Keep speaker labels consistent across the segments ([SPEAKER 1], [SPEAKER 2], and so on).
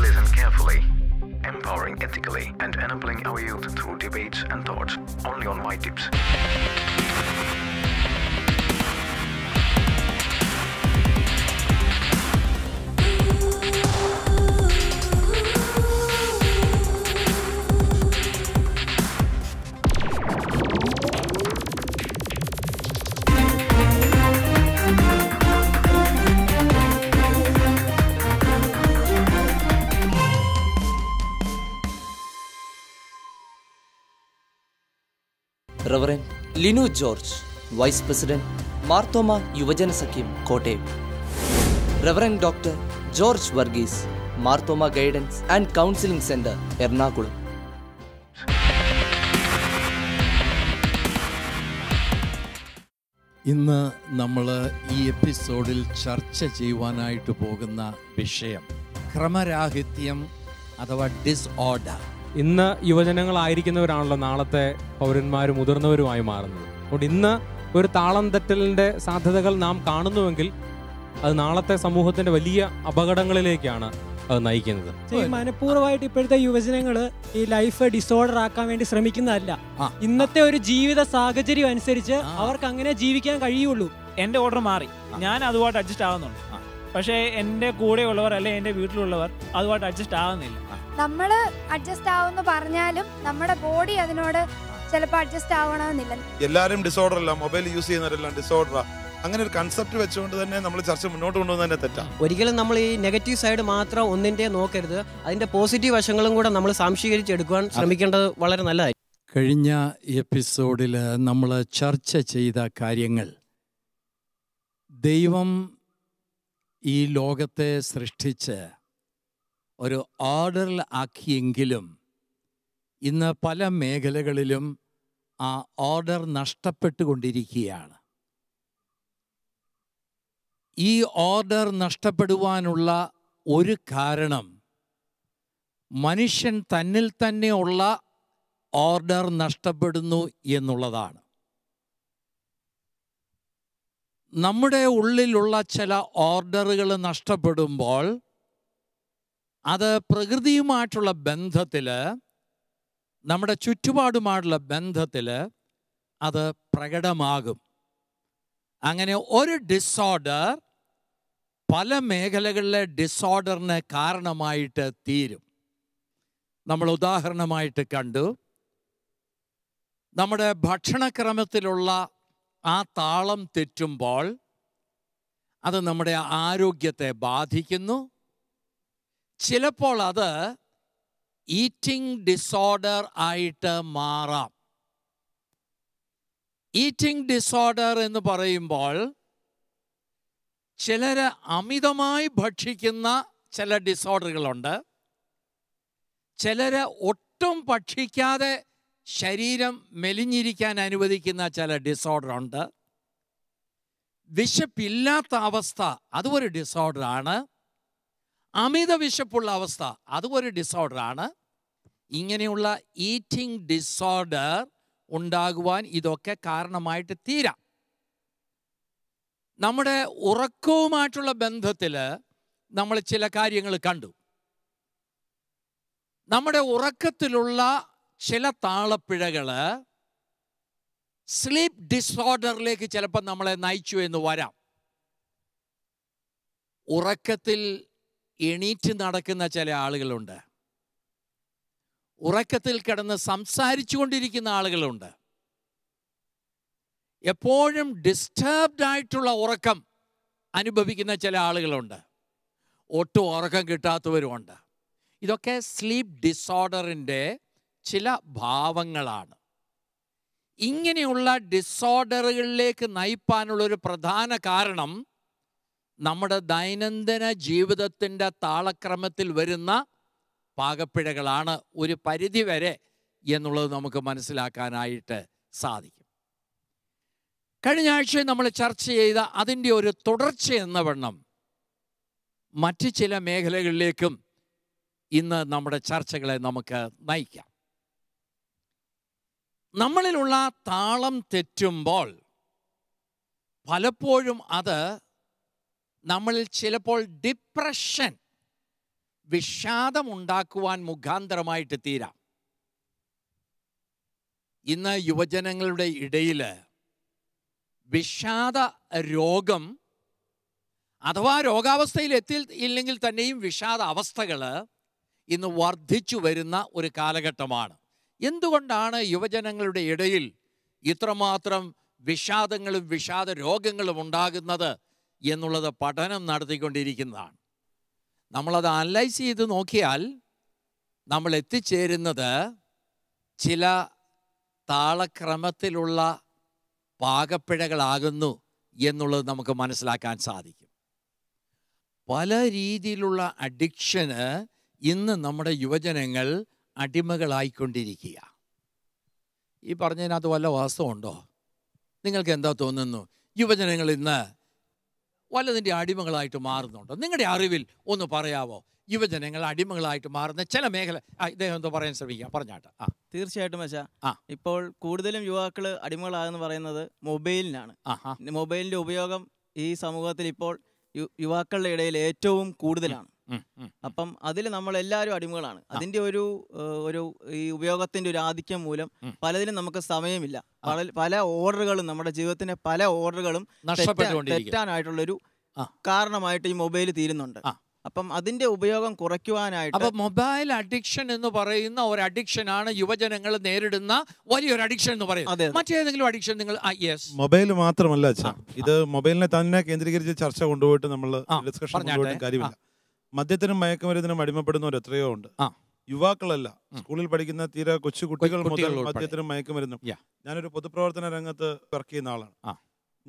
[SPEAKER 1] listen carefully, empowering ethically and enabling our youth through debates and thoughts, only on White Tips.
[SPEAKER 2] Linu George vice president Marthoma Yuvajana Sakhyam Kottayam reverend doctor George Varghese Marthoma guidance and counselling centre Ernakulam
[SPEAKER 1] ഇന്ന് നമ്മൾ ഈ എപ്പിസോഡിൽ ചർച്ച ചെയ്യുവാനായിട്ട് പോകുന്ന വിഷയം
[SPEAKER 3] ക്രമരാഹിത്യം അഥവാ ഡിസോർഡർ ഇന്ന് യുവജനങ്ങളായിരിക്കുന്നവരാണല്ലോ നാളത്തെ പൗരന്മാരും മുതിർന്നവരുമായി മാറുന്നത് അതുകൊണ്ട് ഇന്ന് ഒരു താളം തെറ്റലിൻ്റെ സാധ്യതകൾ നാം കാണുന്നുവെങ്കിൽ അത് നാളത്തെ സമൂഹത്തിന്റെ വലിയ അപകടങ്ങളിലേക്കാണ് അത് നയിക്കുന്നത്
[SPEAKER 4] മനഃപൂർവ്വമായിട്ട് ഇപ്പോഴത്തെ യുവജനങ്ങൾ ഈ ലൈഫ് ഡിസോർഡർ ആക്കാൻ വേണ്ടി ശ്രമിക്കുന്നതല്ല ഇന്നത്തെ ഒരു ജീവിത സാഹചര്യം അനുസരിച്ച് അവർക്ക് അങ്ങനെ ജീവിക്കാൻ കഴിയുള്ളൂ
[SPEAKER 5] എന്റെ ഓർഡർ മാറി ഞാൻ അതുമായിട്ട് അഡ്ജസ്റ്റ് ആവുന്നുണ്ട് പക്ഷേ എൻ്റെ കൂടെയുള്ളവർ അല്ലെ എൻ്റെ വീട്ടിലുള്ളവർ
[SPEAKER 6] അതുമായിട്ട് അഡ്ജസ്റ്റ് ആവുന്നില്ല
[SPEAKER 7] നമ്മൾ അഡ്ജസ്റ്റ് ആവുമെന്ന് പറഞ്ഞാലും നമ്മുടെ ബോഡി അതിനോട് ചിലപ്പോൾ അഡ്ജസ്റ്റ് ആവണമെന്നില്ല
[SPEAKER 6] എല്ലാവരും ഡിസോർഡർ അല്ല മൊബൈൽ യൂസ് ചെയ്യുന്നവരെല്ലാം ഡിസോർഡറാ അങ്ങനെ ഒരു കൺസെപ്റ്റ് വെച്ചുകൊണ്ട് തന്നെ നമ്മൾ ചർച്ച മുന്നോട്ട് കൊണ്ടുപോകുന്നത് തന്നെ തെറ്റാണ് ഒരിക്കലും നമ്മൾ ഈ നെഗറ്റീവ് സൈഡ് മാത്രം
[SPEAKER 4] ഒന്നിന്റെ നോക്കരുത് അതിന്റെ പോസിറ്റീവ് വശങ്ങളും കൂടെ നമ്മൾ സാംശീകരിച്ചെടുക്കുവാൻ ശ്രമിക്കേണ്ടത്
[SPEAKER 1] വളരെ നല്ലതായിരിക്കും കഴിഞ്ഞ എപ്പിസോഡിൽ നമ്മൾ ചർച്ച ചെയ്ത കാര്യങ്ങൾ ദൈവം ഈ ലോകത്തെ സൃഷ്ടിച്ച് ഒരു ഓർഡറിൽ ആക്കിയെങ്കിലും ഇന്ന് പല മേഖലകളിലും ആ ഓർഡർ നഷ്ടപ്പെട്ടുകൊണ്ടിരിക്കുകയാണ് ഈ ഓർഡർ നഷ്ടപ്പെടുവാനുള്ള ഒരു കാരണം മനുഷ്യൻ തന്നിൽ തന്നെയുള്ള ഓർഡർ നഷ്ടപ്പെടുന്നു എന്നുള്ളതാണ് നമ്മുടെ ഉള്ളിലുള്ള ചില ഓർഡറുകൾ നഷ്ടപ്പെടുമ്പോൾ അത് പ്രകൃതിയുമായിട്ടുള്ള ബന്ധത്തിൽ നമ്മുടെ ചുറ്റുപാടുമായിട്ടുള്ള ബന്ധത്തിൽ അത് പ്രകടമാകും അങ്ങനെ ഒരു ഡിസോർഡർ പല മേഖലകളിലെ ഡിസോർഡറിന് കാരണമായിട്ട് തീരും നമ്മൾ ഉദാഹരണമായിട്ട് കണ്ടു നമ്മുടെ ഭക്ഷണക്രമത്തിലുള്ള ആ താളം തെറ്റുമ്പോൾ അത് നമ്മുടെ ആരോഗ്യത്തെ ബാധിക്കുന്നു ചിലപ്പോൾ അത് ഈറ്റിംഗ് ഡിസോർഡർ ആയിട്ട് മാറാം ഈറ്റിംഗ് ഡിസോർഡർ എന്ന് പറയുമ്പോൾ ചിലർ അമിതമായി ഭക്ഷിക്കുന്ന ചില ഡിസോർഡറുകളുണ്ട് ചിലർ ഒട്ടും ഭക്ഷിക്കാതെ ശരീരം മെലിഞ്ഞിരിക്കാൻ അനുവദിക്കുന്ന ചില ഡിസോർഡറുണ്ട് വിശപ്പില്ലാത്ത അവസ്ഥ അതും ഒരു ഡിസോർഡറാണ് അമിത വിശപ്പുള്ള അവസ്ഥ അതും ഒരു ഡിസോർഡറാണ് ഇങ്ങനെയുള്ള ഈറ്റിംഗ് ഡിസോർഡർ ഉണ്ടാകുവാൻ ഇതൊക്കെ കാരണമായിട്ട് തീരാം നമ്മുടെ ഉറക്കവുമായിട്ടുള്ള ബന്ധത്തിൽ നമ്മൾ ചില കാര്യങ്ങൾ കണ്ടു നമ്മുടെ ഉറക്കത്തിലുള്ള ചില താളപ്പിഴകൾ സ്ലീപ്പ് ഡിസോർഡറിലേക്ക് ചിലപ്പോൾ നമ്മളെ നയിച്ചു എന്ന് വരാം ഉറക്കത്തിൽ എണീറ്റ് നടക്കുന്ന ചില ആളുകളുണ്ട് ഉറക്കത്തിൽ കിടന്ന് സംസാരിച്ചു കൊണ്ടിരിക്കുന്ന ആളുകളുണ്ട് എപ്പോഴും ഡിസ്റ്റർബ്ഡ് ആയിട്ടുള്ള ഉറക്കം അനുഭവിക്കുന്ന ചില ആളുകളുണ്ട് ഒട്ടും ഉറക്കം കിട്ടാത്തവരുമുണ്ട് ഇതൊക്കെ സ്ലീപ്പ് ഡിസോർഡറിൻ്റെ ചില ഭാവങ്ങളാണ് ഇങ്ങനെയുള്ള ഡിസോർഡറുകളിലേക്ക് നയിപ്പാനുള്ളൊരു പ്രധാന കാരണം നമ്മുടെ ദൈനംദിന ജീവിതത്തിൻ്റെ താളക്രമത്തിൽ വരുന്ന പാകപ്പിഴകളാണ് ഒരു പരിധി വരെ എന്നുള്ളത് നമുക്ക് മനസ്സിലാക്കാനായിട്ട് സാധിക്കും കഴിഞ്ഞ ആഴ്ച നമ്മൾ ചർച്ച ചെയ്ത അതിൻ്റെ ഒരു തുടർച്ച എന്ന വണ്ണം മറ്റ് ചില മേഖലകളിലേക്കും ഇന്ന് നമ്മുടെ ചർച്ചകളെ നമുക്ക് നയിക്കാം നമ്മളിലുള്ള താളം തെറ്റുമ്പോൾ പലപ്പോഴും അത് നമ്മളിൽ ചിലപ്പോൾ ഡിപ്രഷൻ വിഷാദമുണ്ടാക്കുവാൻ മുഖാന്തരമായിട്ട് തീരാം ഇന്ന് യുവജനങ്ങളുടെ ഇടയിൽ വിഷാദ രോഗം അഥവാ രോഗാവസ്ഥയിൽ എത്തി ഇല്ലെങ്കിൽ തന്നെയും വിഷാദ അവസ്ഥകൾ ഇന്ന് വർദ്ധിച്ചു വരുന്ന ഒരു കാലഘട്ടമാണ് എന്തുകൊണ്ടാണ് യുവജനങ്ങളുടെ ഇടയിൽ ഇത്രമാത്രം വിഷാദങ്ങളും വിഷാദ രോഗങ്ങളും ഉണ്ടാകുന്നത് എന്നുള്ളത് പഠനം നടത്തിക്കൊണ്ടിരിക്കുന്നതാണ് നമ്മളത് അനലൈസ് ചെയ്ത് നോക്കിയാൽ നമ്മൾ എത്തിച്ചേരുന്നത് ചില താളക്രമത്തിലുള്ള പാകപ്പിഴകളാകുന്നു എന്നുള്ളത് നമുക്ക് മനസ്സിലാക്കാൻ സാധിക്കും പല രീതിയിലുള്ള അഡിക്ഷന് ഇന്ന് നമ്മുടെ യുവജനങ്ങൾ അടിമകളായിക്കൊണ്ടിരിക്കുക ഈ പറഞ്ഞതിനകത്ത് വല്ല വാസ്തവമുണ്ടോ നിങ്ങൾക്ക് എന്താ തോന്നുന്നു യുവജനങ്ങൾ ഇന്ന് വല്ലതിൻ്റെ അടിമകളായിട്ട് മാറുന്നുണ്ട് നിങ്ങളുടെ അറിവിൽ ഒന്ന് പറയാവോ യുവജനങ്ങൾ അടിമകളായിട്ട് മാറുന്ന ചില മേഖല ഇദ്ദേഹം എന്തോ പറയാൻ ശ്രമിക്കാം പറഞ്ഞാട്ടെ ആ തീർച്ചയായിട്ടും പക്ഷേ ആ ഇപ്പോൾ കൂടുതലും യുവാക്കൾ അടിമകളാകുന്ന പറയുന്നത് മൊബൈലിനാണ് മൊബൈലിൻ്റെ ഉപയോഗം
[SPEAKER 8] ഈ സമൂഹത്തിൽ ഇപ്പോൾ യുവാക്കളുടെ ഇടയിൽ ഏറ്റവും കൂടുതലാണ് അപ്പം അതിൽ നമ്മൾ എല്ലാവരും അടിമകളാണ് അതിന്റെ ഒരു ഒരു ഈ ഉപയോഗത്തിന്റെ ഒരു ആധിക്യം മൂലം പലതിനും നമുക്ക് സമയമില്ല പല പല ഓർഡറുകളും നമ്മുടെ ജീവിതത്തിന്റെ പല ഓർഡറുകളും
[SPEAKER 1] തെറ്റാനായിട്ടുള്ളൊരു കാരണമായിട്ട് ഈ മൊബൈൽ തീരുന്നുണ്ട് അപ്പം അതിന്റെ ഉപയോഗം കുറയ്ക്കുവാനായിട്ട് അപ്പൊ മൊബൈൽ അഡിക്ഷൻ എന്ന് പറയുന്ന ഒരു അഡിക്ഷൻ ആണ് യുവജനങ്ങൾ നേരിടുന്ന വലിയൊരു അഡിക്ഷൻ എന്ന് പറയുന്നത് മറ്റേതെങ്കിലും അഡിക്ഷൻ നിങ്ങൾ
[SPEAKER 6] മൊബൈൽ മാത്രമല്ല ഇത് മൊബൈലിനെ തന്നെ കേന്ദ്രീകരിച്ച് ചർച്ച കൊണ്ടുപോയിട്ട് നമ്മൾ ഡിസ്കഷൻ കാര്യമില്ല മദ്യത്തിനും മയക്കുമരുന്നിനും അടിമപ്പെടുന്നവർ എത്രയോ ഉണ്ട് യുവാക്കളല്ല സ്കൂളിൽ പഠിക്കുന്ന തീരെ കൊച്ചു കുട്ടികൾ മുതൽ മദ്യത്തിനും മയക്കുമരുന്നും ഞാനൊരു പൊതുപ്രവർത്തന രംഗത്ത് വർക്ക് ചെയ്യുന്ന ആളാണ്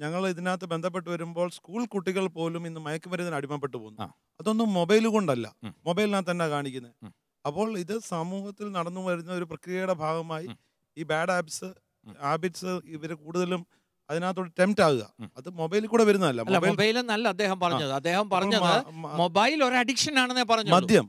[SPEAKER 6] ഞങ്ങൾ ഇതിനകത്ത് ബന്ധപ്പെട്ട് വരുമ്പോൾ സ്കൂൾ കുട്ടികൾ പോലും ഇന്ന് മയക്കുമരുന്നിന് അടിമപ്പെട്ടു പോകുന്നു അതൊന്നും മൊബൈൽ കൊണ്ടല്ല മൊബൈലിനകത്ത് തന്നെ കാണിക്കുന്നത് അപ്പോൾ ഇത് സമൂഹത്തിൽ നടന്നു വരുന്ന ഒരു പ്രക്രിയയുടെ ഭാഗമായി ഈ ബാഡ് ആപ്സ് ഹാബിറ്റ്സ് ഇവര് കൂടുതലും അതിനകത്തോട്ട് ടെംപ്റ്റ് ആകുക അത് മൊബൈലിൽ കൂടെ വരുന്നതല്ല മൊബൈൽ അദ്ദേഹം പറഞ്ഞത് അദ്ദേഹം പറഞ്ഞത് മൊബൈൽ ഒരു അഡിക്ഷൻ ആണെന്നേ പറഞ്ഞു മദ്യം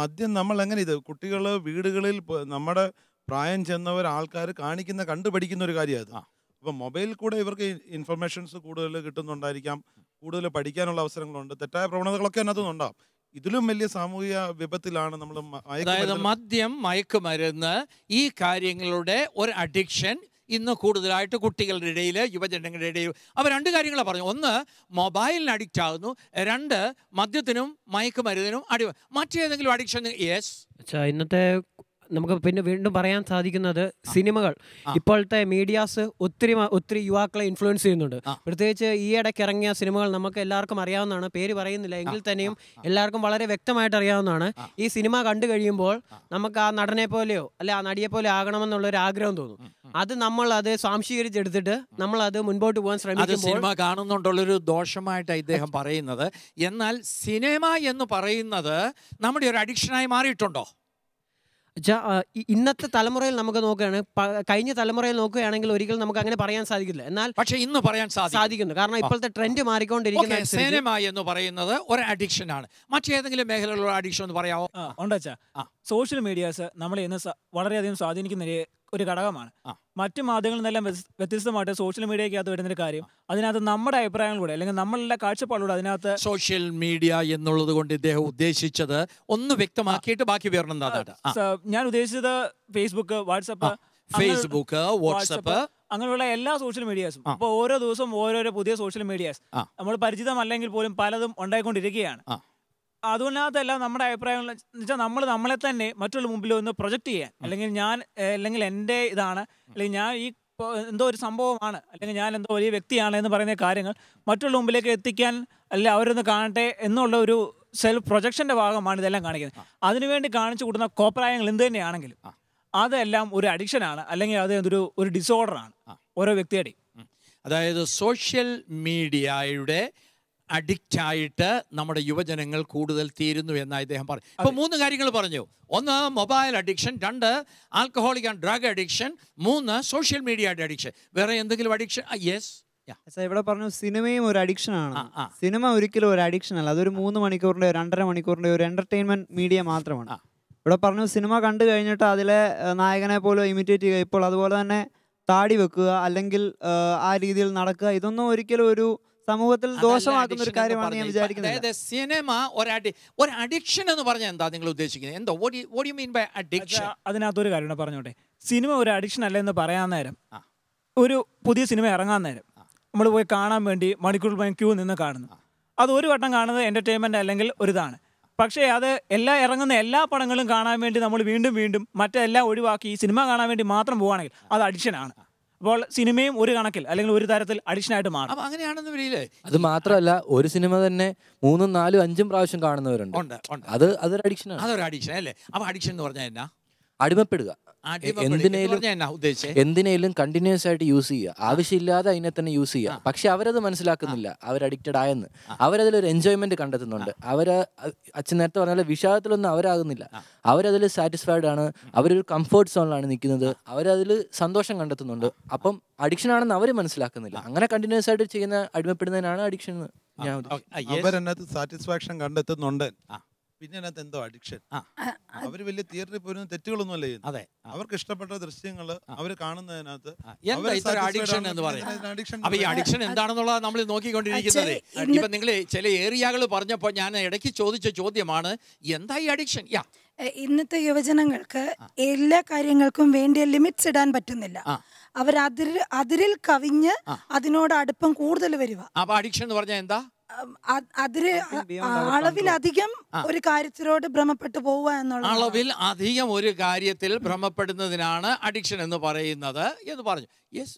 [SPEAKER 6] മദ്യം നമ്മൾ എങ്ങനെ ഇത് കുട്ടികൾ വീടുകളിൽ നമ്മുടെ പ്രായം ചെന്നവർ ആൾക്കാർ കാണിക്കുന്ന കണ്ടുപഠിക്കുന്ന ഒരു കാര്യമാണ് അപ്പൊ മൊബൈൽ കൂടെ ഇവർക്ക് ഇൻഫർമേഷൻസ് കൂടുതൽ കിട്ടുന്നുണ്ടായിരിക്കാം കൂടുതൽ പഠിക്കാനുള്ള അവസരങ്ങളുണ്ട് തെറ്റായ പ്രവണതകളൊക്കെ ഉണ്ടാവും ഇതിലും വലിയ സാമൂഹിക വിപത്തിലാണ് നമ്മൾ അതായത്
[SPEAKER 1] മദ്യം മയക്കുമരുന്ന് ഈ കാര്യങ്ങളുടെ ഒരു അഡിക്ഷൻ ഇന്ന് കൂടുതലായിട്ട് കുട്ടികളുടെ ഇടയിൽ യുവജനങ്ങളുടെ ഇടയിൽ അവർ രണ്ട് കാര്യങ്ങളാണ് പറഞ്ഞു ഒന്ന് മൊബൈലിന് അഡിക്റ്റ് ആകുന്നു രണ്ട് മദ്യത്തിനും മയക്കുമരുന്നിനും അടി മറ്റേതെങ്കിലും അഡിക്ഷൻ യെസ്
[SPEAKER 4] ഇന്നത്തെ നമുക്ക് പിന്നെ വീണ്ടും പറയാൻ സാധിക്കുന്നത് സിനിമകൾ ഇപ്പോഴത്തെ മീഡിയാസ് ഒത്തിരി ഒത്തിരി യുവാക്കളെ ഇൻഫ്ലുവൻസ് ചെയ്യുന്നുണ്ട് പ്രത്യേകിച്ച് ഈ ഇടയ്ക്ക് ഇറങ്ങിയ സിനിമകൾ നമുക്ക് എല്ലാവർക്കും അറിയാവുന്നതാണ് പേര് പറയുന്നില്ല എങ്കിൽ തന്നെയും എല്ലാവർക്കും വളരെ വ്യക്തമായിട്ട് അറിയാവുന്നതാണ് ഈ സിനിമ കണ്ടു കഴിയുമ്പോൾ നമുക്ക് ആ നടനെ പോലെയോ അല്ലെ ആ നടിയെ പോലെ ആകണമെന്നുള്ള ഒരു ആഗ്രഹം തോന്നും അത് നമ്മൾ അത് സ്വാംശീകരിച്ചെടുത്തിട്ട് നമ്മൾ അത് മുൻപോട്ട് പോകാൻ ശ്രമിക്കും സിനിമ കാണുന്നുണ്ടുള്ളൊരു
[SPEAKER 1] ദോഷമായിട്ട് ഇദ്ദേഹം പറയുന്നത് എന്നാൽ സിനിമ എന്ന് പറയുന്നത് നമ്മുടെ ഒരു അഡിക്ഷനായി മാറിയിട്ടുണ്ടോ ഇന്നത്തെ തലമുറയിൽ നമുക്ക് നോക്കുകയാണ്
[SPEAKER 4] കഴിഞ്ഞ തലമുറയിൽ നോക്കുകയാണെങ്കിൽ ഒരിക്കലും നമുക്ക് അങ്ങനെ പറയാൻ സാധിക്കില്ല എന്നാൽ പക്ഷേ ഇന്ന് പറയാൻ സാധിക്കുന്നു കാരണം ഇപ്പോഴത്തെ ട്രെൻഡ് മാറിക്കൊണ്ടിരിക്കുന്ന സേനമ
[SPEAKER 1] എന്ന് പറയുന്നത് ഒരു അഡിക്ഷൻ ആണ് മറ്റേതെങ്കിലും മേഖലകളിലുള്ള അഡിക്ഷൻ എന്ന്
[SPEAKER 5] പറയാമോ ഉണ്ടച്ചാ സോഷ്യൽ മീഡിയാസ് നമ്മളെ ഇന്ന് വളരെയധികം സ്വാധീനിക്കുന്ന ഒരു ഘടകമാണ് മറ്റു മാധ്യമങ്ങളിൽ നിന്നെല്ലാം വ്യത്യസ്തമായിട്ട് സോഷ്യൽ മീഡിയക്കകത്ത് വരുന്നൊരു കാര്യം അതിനകത്ത് നമ്മുടെ അഭിപ്രായങ്ങളൂടെ അല്ലെങ്കിൽ നമ്മളുടെ കാഴ്ചപ്പാടിലൂടെ അതിനകത്ത്
[SPEAKER 1] സോഷ്യൽ മീഡിയ എന്നുള്ളത് കൊണ്ട് ഇദ്ദേഹം ഉദ്ദേശിച്ചത് ഒന്ന് വ്യക്തമാക്കിയിട്ട് ബാക്കി വരണം
[SPEAKER 5] ഞാൻ ഉദ്ദേശിച്ചത് ഫേസ്ബുക്ക് വാട്സപ്പ് ഫേസ്ബുക്ക് വാട്സപ്പ് അങ്ങനെയുള്ള എല്ലാ സോഷ്യൽ മീഡിയാസും അപ്പൊ ഓരോ ദിവസവും ഓരോരോ പുതിയ സോഷ്യൽ മീഡിയാസ് നമ്മൾ പരിചിതമല്ലെങ്കിൽ പോലും പലതും ഉണ്ടായിക്കൊണ്ടിരിക്കുകയാണ് അതുകൊണ്ടതല്ല നമ്മുടെ അഭിപ്രായം വെച്ചാൽ നമ്മൾ നമ്മളെ തന്നെ മറ്റുള്ള മുമ്പിൽ ഒന്ന് പ്രൊജക്റ്റ് ചെയ്യാൻ അല്ലെങ്കിൽ ഞാൻ അല്ലെങ്കിൽ എൻ്റെ ഇതാണ് അല്ലെങ്കിൽ ഞാൻ ഈ എന്തോ ഒരു സംഭവമാണ് അല്ലെങ്കിൽ ഞാൻ എന്തോ വലിയ വ്യക്തിയാണ് എന്ന് പറയുന്ന കാര്യങ്ങൾ മറ്റുള്ള മുമ്പിലേക്ക് എത്തിക്കാൻ അല്ലെ അവരൊന്ന് കാണട്ടെ എന്നുള്ള ഒരു സെൽഫ് പ്രൊജക്ഷൻ്റെ ഭാഗമാണ് ഇതെല്ലാം കാണിക്കുന്നത് അതിനുവേണ്ടി കാണിച്ചു കൂടുന്ന കോപ്രായങ്ങൾ എന്ത് തന്നെയാണെങ്കിലും അതെല്ലാം ഒരു അഡിക്ഷനാണ് അല്ലെങ്കിൽ അത് ഒരു ഒരു ഡിസോർഡറാണ്
[SPEAKER 1] ഓരോ വ്യക്തിയുടെയും അതായത് സോഷ്യൽ മീഡിയയുടെ അഡിക്റ്റായിട്ട് നമ്മുടെ യുവജനങ്ങൾ കൂടുതൽ തീരുന്നു എന്നാണ് അദ്ദേഹം പറഞ്ഞു ഇപ്പോൾ മൂന്ന് കാര്യങ്ങൾ പറഞ്ഞു ഒന്ന് മൊബൈൽ അഡിക്ഷൻ രണ്ട് ആൽക്കഹോളിക് ആൻഡ് ഡ്രഗ് അഡിക്ഷൻ മൂന്ന് സോഷ്യൽ മീഡിയ അഡിക്ഷൻ വേറെ എന്തെങ്കിലും അഡിക്ഷൻ യെസ്
[SPEAKER 8] ഇവിടെ പറഞ്ഞു സിനിമയും ഒരു അഡിക്ഷൻ ആണ് സിനിമ ഒരിക്കലും ഒരു അഡിക്ഷൻ അല്ല അതൊരു മൂന്ന് മണിക്കൂറിന്റെ രണ്ടര മണിക്കൂറിന്റെ ഒരു എന്റർടൈൻമെന്റ് മീഡിയ മാത്രമാണ് ഇവിടെ പറഞ്ഞു സിനിമ കണ്ടു കഴിഞ്ഞിട്ട് അതിലെ നായകനെ പോലും ഇമിറ്റേറ്റ് ചെയ്യുക ഇപ്പോൾ അതുപോലെ തന്നെ താടി വെക്കുക അല്ലെങ്കിൽ ആ രീതിയിൽ നടക്കുക ഇതൊന്നും ഒരിക്കലും ഒരു
[SPEAKER 1] സമൂഹത്തിൽ
[SPEAKER 5] ദോഷമാക്കുന്ന ഒരു കാര്യമാണ് ഞാൻ വിചാരിക്കുന്നത്
[SPEAKER 1] അതായത് സിനിമ ഒരടി ഒരു അഡിക്ഷൻ എന്ന് പറഞ്ഞാൽ എന്താ നിങ്ങൾ ഉദ്ദേശിക്കുന്നത് എന്തോ യു മീൻ ബൈ അഡിക്ഷൻ അതിനകത്തൊരു കാര്യമാണ് പറഞ്ഞോട്ടെ സിനിമ ഒരു അഡിക്ഷൻ അല്ല
[SPEAKER 5] എന്ന് പറയാൻ നേരം ഒരു പുതിയ സിനിമ ഇറങ്ങാൻ നേരം നമ്മൾ പോയി കാണാൻ വേണ്ടി മണിക്കൂർ പോയി ക്യൂ നിന്ന് കാണുന്നു അത് ഒരു വട്ടം കാണുന്നത് എൻ്റർടൈൻമെൻ്റ് അല്ലെങ്കിൽ ഒരിതാണ് പക്ഷേ അത് എല്ലാ ഇറങ്ങുന്ന എല്ലാ പടങ്ങളും കാണാൻ വേണ്ടി നമ്മൾ വീണ്ടും വീണ്ടും മറ്റെല്ലാം ഒഴിവാക്കി ഈ സിനിമ കാണാൻ വേണ്ടി മാത്രം പോവുകയാണെങ്കിൽ അത് അഡിക്ഷനാണ് അപ്പോൾ സിനിമയും ഒരു കണക്കിൽ അല്ലെങ്കിൽ ഒരു തരത്തിൽ അഡിഷൻ ആയിട്ട് മാറും
[SPEAKER 1] അങ്ങനെയാണെന്ന് വരില്ലേ
[SPEAKER 2] അത് മാത്രമല്ല ഒരു സിനിമ തന്നെ മൂന്നും നാലും അഞ്ചും പ്രാവശ്യം കാണുന്നവരുണ്ട് ഉണ്ട് ഉണ്ട് അത് അതൊരു അഡിക്ഷൻ
[SPEAKER 1] അതൊരു അഡിക്ഷൻ അല്ലേ അപ്പൊ അഡിക്ഷൻ എന്ന് പറഞ്ഞാൽ എന്നാ അടിമപ്പെടുക എന്തിനേലും
[SPEAKER 2] എന്തിനേലും കണ്ടിന്യൂസ് ആയിട്ട് യൂസ് ചെയ്യുക ആവശ്യമില്ലാതെ അതിനെ തന്നെ യൂസ് ചെയ്യുക പക്ഷെ അവരത് മനസ്സിലാക്കുന്നില്ല അവർ അഡിക്റ്റഡ് ആയെന്ന് ഒരു എൻജോയ്മെന്റ് കണ്ടെത്തുന്നുണ്ട് അവർ അച്ഛൻ നേരത്തെ പറഞ്ഞ പോലെ വിഷാദത്തിലൊന്നും അവരാകുന്നില്ല അവരതിൽ സാറ്റിസ്ഫൈഡ് ആണ് അവരൊരു കംഫർട്ട് സോണിലാണ് നിൽക്കുന്നത് അവരതിൽ സന്തോഷം കണ്ടെത്തുന്നുണ്ട് അപ്പം അഡിക്ഷൻ ആണെന്ന് അവർ മനസ്സിലാക്കുന്നില്ല അങ്ങനെ കണ്ടിന്യൂസ് ആയിട്ട് ചെയ്യുന്ന അടിമപ്പെടുന്നതിനാണ്
[SPEAKER 6] അഡിക്ഷൻ അവരതിനകത്ത് സാറ്റിസ്ഫാക്ഷൻ കണ്ടെത്തുന്നുണ്ട് പിന്നെ അതിനകത്ത് എന്തോ അഡിക്ഷൻ അവർ വലിയ തിയേറ്ററിൽ പോരുന്ന തെറ്റുകളൊന്നും അല്ല അതെ അവർക്ക് ഇഷ്ടപ്പെട്ട ദൃശ്യങ്ങൾ അവർ കാണുന്നതിനകത്ത് അഡിക്ഷൻ എന്ന് പറയുന്നത് ഈ അഡിക്ഷൻ
[SPEAKER 1] എന്താണെന്നുള്ളത് നമ്മൾ നോക്കിക്കൊണ്ടിരിക്കുന്നത് ഇപ്പൊ നിങ്ങൾ ചില ഏരിയകൾ പറഞ്ഞപ്പോൾ ഞാൻ ഇടയ്ക്ക് ചോദിച്ച ചോദ്യമാണ് എന്താ ഈ അഡിക്ഷൻ യാ
[SPEAKER 7] ഇന്നത്തെ യുവജനങ്ങൾക്ക് എല്ലാ കാര്യങ്ങൾക്കും വേണ്ടിയ ലിമിറ്റ്സ് ഇടാൻ പറ്റുന്നില്ല അവർ അതിരിൽ കവിഞ്ഞ് അതിനോട് അടുപ്പം കൂടുതൽ വരിക അപ്പൊ അഡിക്ഷൻ എന്ന് പറഞ്ഞാൽ എന്താ അളവിലധികം ഒരു കാര്യത്തിലോട് ഭ്രമപ്പെട്ടു
[SPEAKER 1] പോവുക എന്നുള്ള അളവിൽ അധികം ഒരു കാര്യത്തിൽ ഭ്രമപ്പെടുന്നതിനാണ് അഡിക്ഷൻ എന്ന് പറയുന്നത് എന്ന് പറഞ്ഞു യെസ്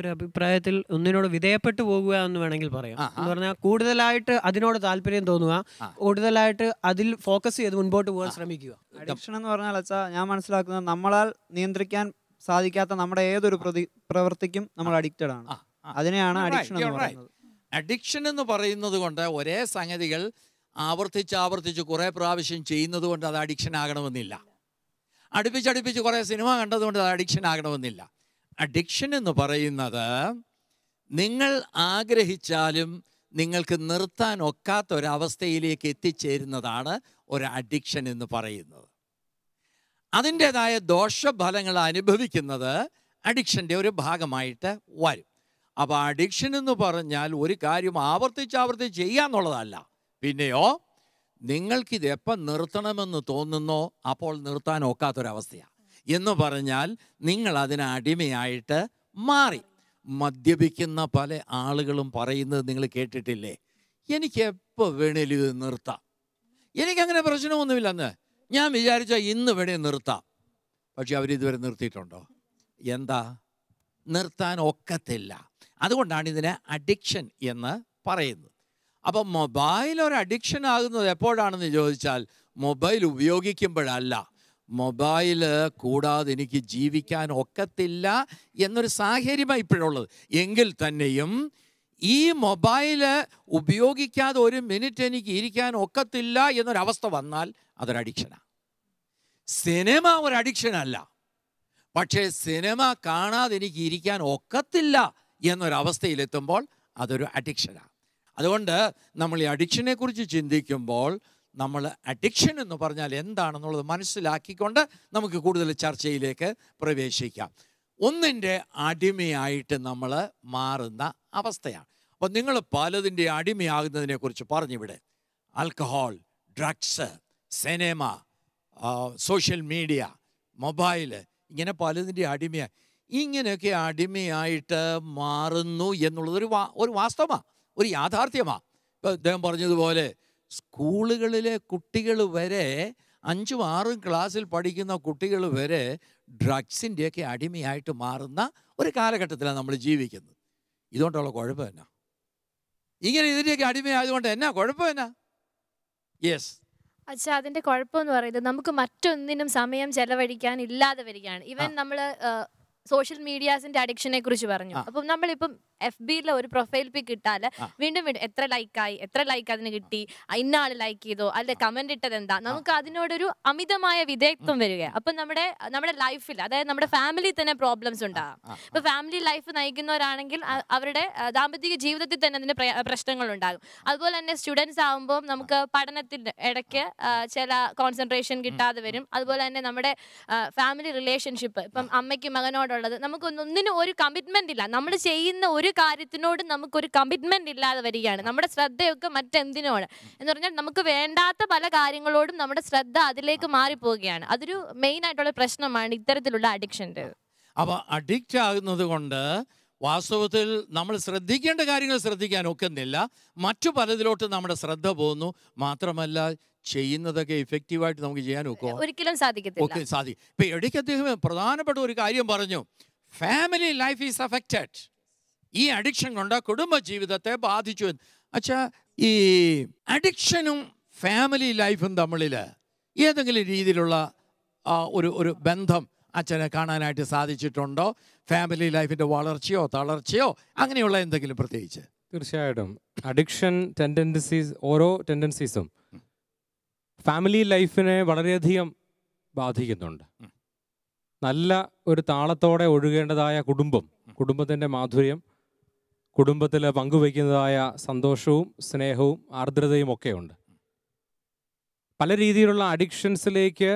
[SPEAKER 4] ഒരു അഭിപ്രായത്തിൽ ഒന്നിനോട് വിധേയപ്പെട്ടു പോകുക എന്ന് വേണമെങ്കിൽ പറയാം എന്ന് പറഞ്ഞാൽ കൂടുതലായിട്ട് അതിനോട് താല്പര്യം തോന്നുക കൂടുതലായിട്ട് അതിൽ ഫോക്കസ് ചെയ്ത് മുൻപോട്ട് പോകാൻ ശ്രമിക്കുക അഡിക്ഷൻ എന്ന് പറഞ്ഞാൽ ഞാൻ മനസ്സിലാക്കുന്നത് നമ്മളാൽ നിയന്ത്രിക്കാൻ
[SPEAKER 8] സാധിക്കാത്ത നമ്മുടെ ഏതൊരു പ്രവൃത്തിക്കും നമ്മൾ അഡിക്റ്റഡ് ആണ് അതിനെയാണ് അഡിക്ഷൻ എന്ന് പറയുന്നത്
[SPEAKER 1] അഡിക്ഷൻ എന്ന് പറയുന്നത് കൊണ്ട് ഒരേ സംഗതികൾ ആവർത്തിച്ച് ആവർത്തിച്ച് കുറേ പ്രാവശ്യം ചെയ്യുന്നത് കൊണ്ട് അത് അഡിക്ഷൻ ആകണമെന്നില്ല അടുപ്പിച്ചടുപ്പിച്ച് കുറേ സിനിമ കണ്ടതുകൊണ്ട് അത് അഡിക്ഷൻ ആകണമെന്നില്ല അഡിക്ഷൻ എന്ന് പറയുന്നത് നിങ്ങൾ ആഗ്രഹിച്ചാലും നിങ്ങൾക്ക് നിർത്താൻ ഒക്കാത്ത ഒരവസ്ഥയിലേക്ക് എത്തിച്ചേരുന്നതാണ് ഒരു അഡിക്ഷൻ എന്ന് പറയുന്നത് അതിൻ്റേതായ ദോഷഫലങ്ങൾ അനുഭവിക്കുന്നത് അഡിക്ഷൻ്റെ ഒരു ഭാഗമായിട്ട് വരും അപ്പോൾ അഡിക്ഷൻ എന്ന് പറഞ്ഞാൽ ഒരു കാര്യം ആവർത്തിച്ച് ആവർത്തിച്ച് ചെയ്യാന്നുള്ളതല്ല പിന്നെയോ നിങ്ങൾക്കിത് എപ്പം നിർത്തണമെന്ന് തോന്നുന്നോ അപ്പോൾ നിർത്താൻ ഒക്കാത്തൊരവസ്ഥയാണ് എന്ന് പറഞ്ഞാൽ നിങ്ങൾ അതിന് അടിമയായിട്ട് മാറി മദ്യപിക്കുന്ന പല ആളുകളും പറയുന്നത് നിങ്ങൾ കേട്ടിട്ടില്ലേ എനിക്ക് എപ്പോൾ വേണേലും ഇത് നിർത്താം എനിക്കങ്ങനെ പ്രശ്നമൊന്നുമില്ലെന്ന് ഞാൻ വിചാരിച്ചാൽ ഇന്ന് വേണേ നിർത്താം പക്ഷെ അവരിതുവരെ നിർത്തിയിട്ടുണ്ടോ എന്താ നിർത്താൻ ഒക്കത്തില്ല അതുകൊണ്ടാണ് ഇതിനെ അഡിക്ഷൻ എന്ന് പറയുന്നത് അപ്പം മൊബൈൽ ഒരു അഡിക്ഷൻ ആകുന്നത് എപ്പോഴാണെന്ന് ചോദിച്ചാൽ മൊബൈൽ ഉപയോഗിക്കുമ്പോഴല്ല മൊബൈൽ കൂടാതെ എനിക്ക് ജീവിക്കാൻ ഒക്കത്തില്ല എന്നൊരു സാഹചര്യമാണ് ഇപ്പോഴുള്ളത് എങ്കിൽ തന്നെയും ഈ മൊബൈൽ ഉപയോഗിക്കാതെ ഒരു മിനിറ്റ് എനിക്ക് ഇരിക്കാൻ ഒക്കത്തില്ല എന്നൊരവസ്ഥ വന്നാൽ അതൊരു അഡിക്ഷനാണ് സിനിമ ഒരു അഡിക്ഷനല്ല പക്ഷേ സിനിമ കാണാതെ എനിക്ക് ഇരിക്കാൻ ഒക്കത്തില്ല എന്നൊരവസ്ഥയിലെത്തുമ്പോൾ അതൊരു അഡിക്ഷനാണ് അതുകൊണ്ട് നമ്മൾ ഈ അഡിക്ഷനെ കുറിച്ച് ചിന്തിക്കുമ്പോൾ നമ്മൾ അഡിക്ഷൻ എന്ന് പറഞ്ഞാൽ എന്താണെന്നുള്ളത് മനസ്സിലാക്കിക്കൊണ്ട് നമുക്ക് കൂടുതൽ ചർച്ചയിലേക്ക് പ്രവേശിക്കാം ഒന്നിൻ്റെ അടിമയായിട്ട് നമ്മൾ മാറുന്ന അവസ്ഥയാണ് അപ്പോൾ നിങ്ങൾ പലതിൻ്റെ അടിമയാകുന്നതിനെക്കുറിച്ച് പറഞ്ഞിവിടെ alcohol drugs cinema social media mobile ഇങ്ങനെ പലതിൻ്റെ അടിമയായി ഇങ്ങനെയൊക്കെ അടിമയായിട്ട് മാറുന്നു എന്നുള്ളതൊരു ഒരു വാ ഒരു വാസ്തവമാണ് ഒരു യാഥാർത്ഥ്യമാണ് ഇപ്പോൾ അദ്ദേഹം പറഞ്ഞതുപോലെ സ്കൂളുകളിലെ കുട്ടികൾ വരെ അഞ്ചും ആറും ക്ലാസ്സിൽ പഠിക്കുന്ന കുട്ടികൾ വരെ ഡ്രഗ്സിൻ്റെയൊക്കെ അടിമയായിട്ട് മാറുന്ന ഒരു കാലഘട്ടത്തിലാണ് നമ്മൾ ജീവിക്കുന്നത് ഇതുകൊണ്ടുള്ള കുഴപ്പം എന്നാ ഇങ്ങനെ ഇതിൻ്റെയൊക്കെ അടിമയായതുകൊണ്ട് എന്നാ കുഴപ്പം എന്നാ യെസ്
[SPEAKER 2] അച്ഛാ അതിന്റെ കുഴപ്പമെന്ന് പറയുന്നത് നമുക്ക് മറ്റൊന്നിനും സമയം ചെലവഴിക്കാൻ ഇല്ലാതെ വരികയാണ് ഇവൻ നമ്മൾ സോഷ്യൽ മീഡിയാസിന്റെ അഡിക്ഷനെ കുറിച്ച് പറഞ്ഞു അപ്പം നമ്മളിപ്പം എഫ് ബിയിലെ ഒരു പ്രൊഫൈൽ പിക്ക് ഇട്ടാൽ വീണ്ടും വീണ്ടും എത്ര ലൈക്കായി എത്ര ലൈക്ക് അതിന് കിട്ടി ഇന്ന ആൾ ലൈക്ക് ചെയ്തോ അല്ലെ കമന്റ് ഇട്ടത് എന്താ നമുക്ക് അതിനോടൊരു അമിതമായ വിധേയത്വം വരിക അപ്പൊ നമ്മുടെ നമ്മുടെ ലൈഫിൽ അതായത് നമ്മുടെ ഫാമിലി തന്നെ പ്രോബ്ലംസ് ഉണ്ടാകാം ഇപ്പൊ ഫാമിലി ലൈഫ് നയിക്കുന്നവരാണെങ്കിൽ അവരുടെ ദാമ്പത്തിക ജീവിതത്തിൽ തന്നെ അതിന് പ്രശ്നങ്ങൾ ഉണ്ടാകും അതുപോലെ തന്നെ സ്റ്റുഡൻസ് ആകുമ്പോൾ നമുക്ക് പഠനത്തിന്റെ ഇടയ്ക്ക് ചില കോൺസെൻട്രേഷൻ കിട്ടാതെ വരും അതുപോലെ തന്നെ നമ്മുടെ ഫാമിലി റിലേഷൻഷിപ്പ് ഇപ്പം അമ്മയ്ക്കും മകനോടുള്ളത് നമുക്ക് ഒന്നിനും ഒരു കമ്മിറ്റ്മെന്റ് ഇല്ല നമ്മൾ ചെയ്യുന്ന ഒരു ഒരു കാര്യത്തിനോട് നമുക്കൊരു കമ്മിറ്റ്മെന്റ് ഇല്ലാതെ വരികയാണ് നമ്മുടെ ശ്രദ്ധയൊക്കെ മറ്റെന്തിനോട് എന്ന് പറഞ്ഞാൽ നമുക്ക് വേണ്ടാത്ത പല കാര്യങ്ങളോടും നമ്മുടെ ശ്രദ്ധ അതിലേക്ക് മാറിപ്പോവുകയാണ് അതൊരു മെയിൻ ആയിട്ടുള്ള പ്രശ്നമാണ് ഇത്തരത്തിലുള്ള അഡിക്ഷൻ്റെ
[SPEAKER 1] അപ്പൊ അഡിക്റ്റ് ആകുന്നത് കൊണ്ട് വാസ്തവത്തിൽ നമ്മൾ ശ്രദ്ധിക്കേണ്ട കാര്യങ്ങൾ ശ്രദ്ധിക്കാൻ ഒക്കുന്നില്ല മറ്റു പലതിലോട്ട് നമ്മുടെ ശ്രദ്ധ പോകുന്നു മാത്രമല്ല ചെയ്യുന്നതൊക്കെ ഇഫക്റ്റീവായിട്ട് നമുക്ക് ചെയ്യാൻ ഒക്കോ
[SPEAKER 2] ഒരിക്കലും സാധിക്കത്തില്ല ഓക്കെ
[SPEAKER 1] സാധിക്കും ഇപ്പൊ ഇടയ്ക്ക് അദ്ദേഹം പ്രധാനപ്പെട്ട ഒരു കാര്യം പറഞ്ഞു ഫാമിലി ലൈഫ് ഈസ് അഫക്റ്റഡ് ഈ അഡിക്ഷൻ കൊണ്ട് കുടുംബജീവിതത്തെ ബാധിച്ചു അച്ഛാ ഈ അഡിക്ഷനും ഫാമിലി ലൈഫും തമ്മിൽ ഏതെങ്കിലും രീതിയിലുള്ള ഒരു ഒരു ബന്ധം അച്ഛനെ കാണാനായിട്ട് സാധിച്ചിട്ടുണ്ടോ
[SPEAKER 3] ഫാമിലി ലൈഫിൻ്റെ വളർച്ചയോ തളർച്ചയോ അങ്ങനെയുള്ള എന്തെങ്കിലും പ്രത്യേകിച്ച് തീർച്ചയായിട്ടും അഡിക്ഷൻ ടെൻഡൻസീസ് ഓരോ ടെൻഡൻസീസും ഫാമിലി ലൈഫിനെ വളരെയധികം ബാധിക്കുന്നുണ്ട് നല്ല ഒരു താളത്തോടെ ഒഴുകേണ്ടതായ കുടുംബം കുടുംബത്തിൻ്റെ മാധുര്യം കുടുംബത്തിൽ പങ്കുവയ്ക്കുന്നതായ സന്തോഷവും സ്നേഹവും ആർദ്രതയും ഒക്കെയുണ്ട് പല രീതിയിലുള്ള അഡിക്ഷൻസിലേക്ക്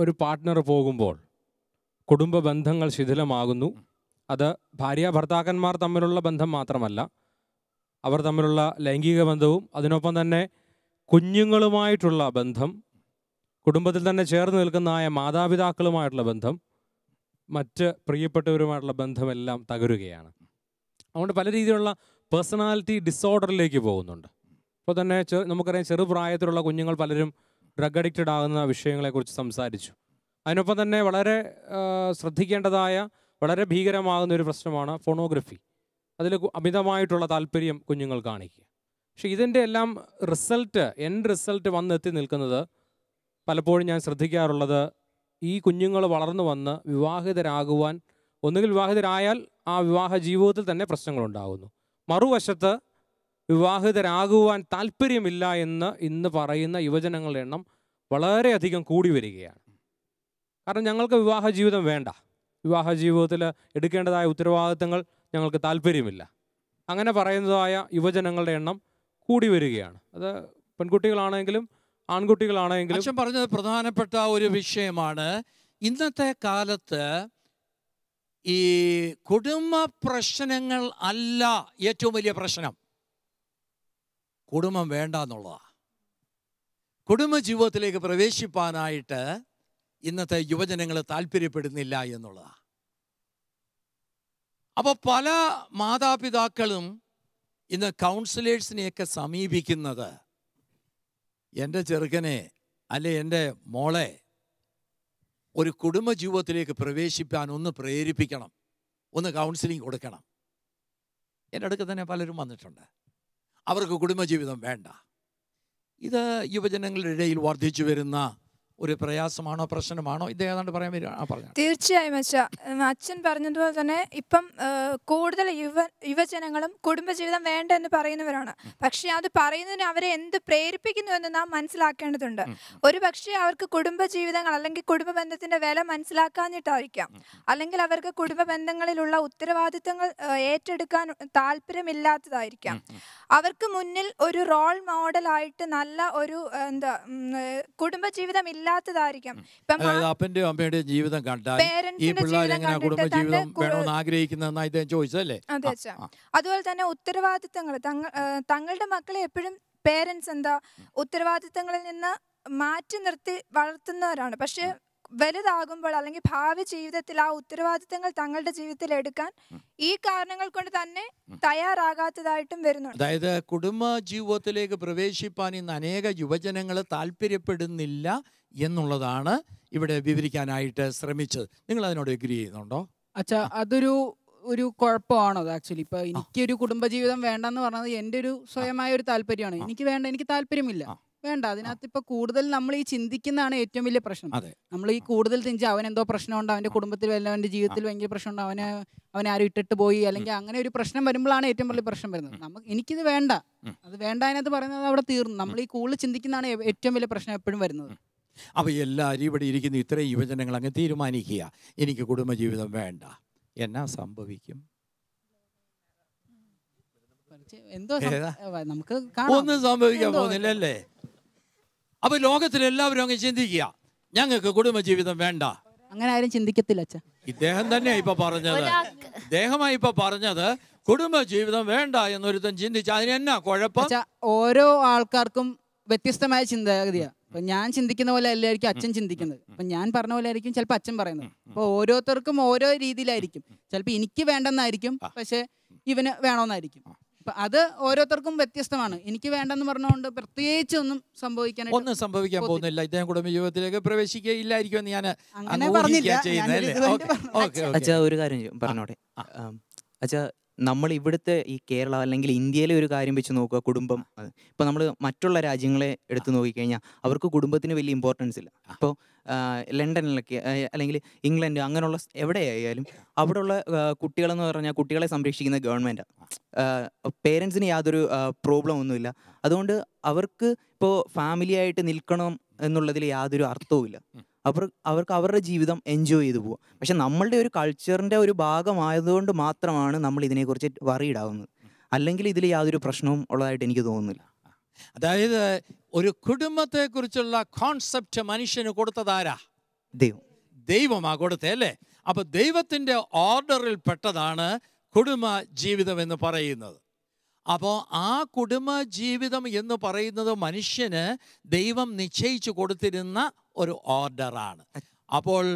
[SPEAKER 3] ഒരു പാർട്ട്ണർ പോകുമ്പോൾ കുടുംബ ബന്ധങ്ങൾ ശിഥിലമാകുന്നു അത് ഭാര്യ ഭർത്താക്കന്മാർ തമ്മിലുള്ള ബന്ധം മാത്രമല്ല അവർ തമ്മിലുള്ള ലൈംഗിക ബന്ധവും അതിനൊപ്പം തന്നെ കുഞ്ഞുങ്ങളുമായിട്ടുള്ള ബന്ധം കുടുംബത്തിൽ തന്നെ ചേർന്ന് നിൽക്കുന്നതായ മാതാപിതാക്കളുമായിട്ടുള്ള ബന്ധം മറ്റ് പ്രിയപ്പെട്ടവരുമായിട്ടുള്ള ബന്ധമെല്ലാം തകരുകയാണ് അതുകൊണ്ട് പല രീതിയിലുള്ള പേഴ്സണാലിറ്റി ഡിസോർഡറിലേക്ക് പോകുന്നുണ്ട് ഇപ്പോൾ തന്നെ നമുക്കറിയാം ചെറുപ്രായത്തിലുള്ള കുഞ്ഞുങ്ങൾ പലരും ഡ്രഗ് അഡിക്റ്റഡ് ആകുന്ന വിഷയങ്ങളെക്കുറിച്ച് സംസാരിച്ചു അതിനൊപ്പം തന്നെ വളരെ ശ്രദ്ധിക്കേണ്ടതായ വളരെ ഭീകരമാകുന്ന ഒരു പ്രശ്നമാണ് ഫോണോഗ്രഫി അതിൽ അമിതമായിട്ടുള്ള താല്പര്യം കുഞ്ഞുങ്ങൾ കാണിക്കുക പക്ഷെ ഇതിൻ്റെ എല്ലാം റിസൾട്ട് എൻ റിസൾട്ട് വന്നെത്തി നിൽക്കുന്നത് പലപ്പോഴും ഞാൻ ശ്രദ്ധിക്കാറുള്ളത് ഈ കുഞ്ഞുങ്ങൾ വളർന്നു വന്ന് വിവാഹിതരാകുവാൻ ഒന്നുകിൽ വിവാഹിതരായാൽ ആ വിവാഹ ജീവിതത്തിൽ തന്നെ പ്രശ്നങ്ങളുണ്ടാകുന്നു മറുവശത്ത് വിവാഹിതരാകുവാൻ താല്പര്യമില്ല എന്ന് ഇന്ന് പറയുന്ന യുവജനങ്ങളുടെ എണ്ണം വളരെയധികം കൂടി വരികയാണ് കാരണം ഞങ്ങൾക്ക് വിവാഹ ജീവിതം വേണ്ട വിവാഹ ജീവിതത്തിൽ എടുക്കേണ്ടതായ ഉത്തരവാദിത്തങ്ങൾ ഞങ്ങൾക്ക് താല്പര്യമില്ല അങ്ങനെ പറയുന്നതായ യുവജനങ്ങളുടെ എണ്ണം കൂടി വരികയാണ് അത് പെൺകുട്ടികളാണെങ്കിലും ആൺകുട്ടികളാണെങ്കിലും പറഞ്ഞത് പ്രധാനപ്പെട്ട ഒരു വിഷയമാണ് ഇന്നത്തെ കാലത്ത്
[SPEAKER 1] ഈ കുടുംബ പ്രശ്നങ്ങൾ അല്ല ഏറ്റവും വലിയ പ്രശ്നം കുടുംബം വേണ്ട എന്നുള്ളതാണ് കുടുംബ ജീവിതത്തിലേക്ക് പ്രവേശിപ്പാനായിട്ട് ഇന്നത്തെ യുവജനങ്ങൾ താല്പര്യപ്പെടുന്നില്ല എന്നുള്ളതാണ് അപ്പോൾ പല മാതാപിതാക്കളും ഇന്ന് കൗൺസിലേഴ്സിനെയൊക്കെ സമീപിക്കുന്നത് എൻ്റെ ചെറുക്കനെ അല്ലെ എൻ്റെ മോളെ ഒരു കുടുംബ ജീവിതത്തിലേക്ക് പ്രവേശിപ്പാൻ ഒന്ന് പ്രേരിപ്പിക്കണം ഒന്ന് കൗൺസിലിംഗ് കൊടുക്കണം എൻ്റെ അടുക്ക് തന്നെ പലരും വന്നിട്ടുണ്ട് അവർക്ക് കുടുംബജീവിതം വേണ്ട ഇത് യുവജനങ്ങളുടെ ഇടയിൽ വർദ്ധിച്ചു വരുന്ന ഒരു പ്രയാസമാണോ പ്രശ്നമാണോ ഇത് ഏതാണ്ട് പറയാൻ വരികയാണ് പറഞ്ഞു
[SPEAKER 7] തീർച്ചയായും അച്ഛ അച്ഛൻ പറഞ്ഞതുപോലെ തന്നെ ഇപ്പം കൂടുതൽ യുവ യുവജനങ്ങളും കുടുംബജീവിതം വേണ്ട എന്ന് പറയുന്നവരാണ് പക്ഷേ അത് പറയുന്നതിന് അവരെ എന്ത് പ്രേരിപ്പിക്കുന്നു എന്ന് നാം മനസ്സിലാക്കേണ്ടതുണ്ട് ഒരു പക്ഷേ അവർക്ക് കുടുംബജീവിതങ്ങൾ അല്ലെങ്കിൽ കുടുംബ ബന്ധത്തിന്റെ വില മനസ്സിലാക്കാഞ്ഞിട്ടായിരിക്കാം അല്ലെങ്കിൽ അവർക്ക് കുടുംബ ബന്ധങ്ങളിലുള്ള ഉത്തരവാദിത്തങ്ങൾ ഏറ്റെടുക്കാൻ താല്പര്യമില്ലാത്തതായിരിക്കാം അവർക്ക് മുന്നിൽ ഒരു റോൾ മോഡലായിട്ട് നല്ല ഒരു എന്താ കുടുംബജീവിതം ഇല്ല ഇല്ലാത്തതായിരിക്കും
[SPEAKER 1] അപ്പന്റെ അമ്മയുടെ ജീവിതം കണ്ടാൽ ഈ എങ്ങനെ കുടുംബ ജീവിതം വേണമെന്ന് ചോദിച്ചതല്ലേ
[SPEAKER 7] അതെ അതുപോലെ തന്നെ ഉത്തരവാദിത്തങ്ങൾ തങ്ങളുടെ മക്കളെ എപ്പോഴും പേരൻസ് എന്താ ഉത്തരവാദിത്തങ്ങളിൽ നിന്ന് മാറ്റി നിർത്തി വളർത്തുന്നവരാണ് പക്ഷെ വലുതാകുമ്പോൾ അല്ലെങ്കിൽ ഭാവി ജീവിതത്തിൽ ആ ഉത്തരവാദിത്തങ്ങൾ തങ്ങളുടെ ജീവിതത്തിൽ എടുക്കാൻ ഈ കാരണങ്ങൾ കൊണ്ട് തന്നെ തയ്യാറാകാത്തതായിട്ടും വരുന്നുണ്ട്
[SPEAKER 1] അതായത് കുടുംബ ജീവിതത്തിലേക്ക് പ്രവേശിപ്പാൻ ഇന്ന് അനേക യുവജനങ്ങൾ താല്പര്യപ്പെടുന്നില്ല എന്നുള്ളതാണ് ഇവിടെ വിവരിക്കാനായിട്ട് ശ്രമിച്ചത് നിങ്ങൾ അതിനോട് എഗ്രി ചെയ്യുന്നുണ്ടോ
[SPEAKER 9] അച്ഛാ അതൊരു ഒരു കുഴപ്പമാണോ അത് ആക്ച്വലി ഇപ്പൊ എനിക്കൊരു കുടുംബജീവിതം വേണ്ടെന്ന് പറഞ്ഞത് എൻ്റെ ഒരു സ്വയമായ ഒരു താല്പര്യമാണ് എനിക്ക് വേണ്ട എനിക്ക് താല്പര്യമില്ല വേണ്ട അതിനകത്ത് ഇപ്പൊ കൂടുതൽ നമ്മൾ ഈ ചിന്തിക്കുന്നതാണ് ഏറ്റവും വലിയ പ്രശ്നം നമ്മൾ ഈ കൂടുതൽ തിരിച്ച് അവൻ എന്തോ പ്രശ്നമുണ്ട് അവന്റെ കുടുംബത്തിൽ വല്ല അവന്റെ ജീവിതത്തിൽ ഭയങ്കര പ്രശ്നമുണ്ട് അവന് അവൻ ആരും ഇട്ടിട്ട് പോയി അല്ലെങ്കിൽ അങ്ങനെ ഒരു പ്രശ്നം വരുമ്പോഴാണ് ഏറ്റവും വലിയ പ്രശ്നം വരുന്നത് നമുക്ക് എനിക്കിത് വേണ്ട അത് വേണ്ട അതിനകത്ത് പറയുന്നത് അവിടെ തീർന്നു നമ്മൾ ഈ കൂടുതൽ ചിന്തിക്കുന്നതാണ് ഏറ്റവും വലിയ പ്രശ്നം എപ്പോഴും വരുന്നത്
[SPEAKER 1] അപ്പൊ എല്ലാവരും ഇവിടെ ഇരിക്കുന്ന ഇത്രയും യുവജനങ്ങൾ അങ്ങ് തീരുമാനിക്കുക എനിക്ക് കുടുംബജീവിതം വേണ്ട എന്നാ സംഭവിക്കും
[SPEAKER 9] എന്തോ നമുക്ക് ഒന്നും സംഭവിക്കാൻ പോകുന്നില്ലല്ലേ
[SPEAKER 1] അപ്പൊ ലോകത്തിലെല്ലാവരും എല്ലാവരും അങ്ങ് ചിന്തിക്കുക ഞങ്ങൾക്ക് കുടുംബജീവിതം വേണ്ട
[SPEAKER 9] അങ്ങനെ ആരും ചിന്തിക്കത്തില്ല അച്ഛ
[SPEAKER 1] ഇദ്ദേഹം തന്നെയാ ഇപ്പൊ പറഞ്ഞത് ഇദ്ദേഹമായി ഇപ്പൊ പറഞ്ഞത് കുടുംബ ജീവിതം വേണ്ട എന്നൊരുത്തൻ ചിന്തിച്ച അതിന് എന്നാ കുഴപ്പം
[SPEAKER 9] ഓരോ ആൾക്കാർക്കും വ്യത്യസ്തമായ ചിന്താഗതിയാ അപ്പൊ ഞാൻ ചിന്തിക്കുന്ന പോലെ അല്ലായിരിക്കും അച്ഛൻ ചിന്തിക്കുന്നത് അപ്പൊ ഞാൻ പറഞ്ഞ പോലെ ആയിരിക്കും ചിലപ്പോൾ അച്ഛൻ പറയുന്നത് അപ്പൊ ഓരോരുത്തർക്കും ഓരോ രീതിയിലായിരിക്കും ചിലപ്പോൾ എനിക്ക് വേണ്ടെന്നായിരിക്കും പക്ഷെ ഇവന് വേണമെന്നായിരിക്കും അപ്പൊ അത് ഓരോരുത്തർക്കും വ്യത്യസ്തമാണ് എനിക്ക് വേണ്ടെന്ന് പറഞ്ഞുകൊണ്ട് പ്രത്യേകിച്ച് ഒന്നും സംഭവിക്കാൻ ഒന്നും സംഭവിക്കാൻ
[SPEAKER 1] പോകുന്നില്ല ഇദ്ദേഹം കുടുംബ ജീവിതത്തിലേക്ക് പ്രവേശിക്കുകയില്ലായിരിക്കും ഞാൻ അങ്ങനെ പറഞ്ഞില്ല ഒരു
[SPEAKER 8] കാര്യം പറഞ്ഞോടെ അച്ഛാ നമ്മൾ ഇവിടുത്തെ ഈ കേരള അല്ലെങ്കിൽ ഇന്ത്യയിലെ ഒരു കാര്യം വെച്ച് നോക്കുക കുടുംബം ഇപ്പോൾ നമ്മൾ മറ്റുള്ള രാജ്യങ്ങളെ എടുത്തു നോക്കിക്കഴിഞ്ഞാൽ അവർക്ക് കുടുംബത്തിന് വലിയ ഇമ്പോർട്ടൻസ് ഇല്ല അപ്പോൾ ലണ്ടനിലൊക്കെ അല്ലെങ്കിൽ ഇംഗ്ലണ്ട് അങ്ങനെയുള്ള എവിടെയായാലും അവിടെയുള്ള കുട്ടികളെന്ന് പറഞ്ഞാൽ കുട്ടികളെ സംരക്ഷിക്കുന്ന ഗവൺമെന്റ് പേരൻസിന് യാതൊരു പ്രോബ്ലം ഒന്നുമില്ല അതുകൊണ്ട് അവർക്ക് ഇപ്പോൾ ഫാമിലിയായിട്ട് നിൽക്കണം എന്നുള്ളതിൽ യാതൊരു അർത്ഥവുമില്ല അവർ അവർക്ക് അവരുടെ ജീവിതം എൻജോയ് ചെയ്തു പോവാം പക്ഷെ നമ്മളുടെ ഒരു കൾച്ചറിൻ്റെ ഒരു ഭാഗമായതുകൊണ്ട് മാത്രമാണ് നമ്മൾ ഇതിനെക്കുറിച്ച് ഇടാവുന്നത് അല്ലെങ്കിൽ ഇതിൽ യാതൊരു പ്രശ്നവും
[SPEAKER 1] ഉള്ളതായിട്ട് എനിക്ക് തോന്നുന്നില്ല അതായത് ഒരു കുടുംബത്തെക്കുറിച്ചുള്ള കോൺസെപ്റ്റ് മനുഷ്യന് കൊടുത്തതാരാ ദൈവം ദൈവമാ കൊടുത്തേ അല്ലേ അപ്പോൾ ദൈവത്തിൻ്റെ ഓർഡറിൽ പെട്ടതാണ് കുടുംബ ജീവിതം എന്ന് പറയുന്നത് അപ്പോൾ ആ കുടുംബ ജീവിതം എന്ന് പറയുന്നത് മനുഷ്യന് ദൈവം നിശ്ചയിച്ചു കൊടുത്തിരുന്ന ഒരു ഓർഡറാണ് അപ്പോൾ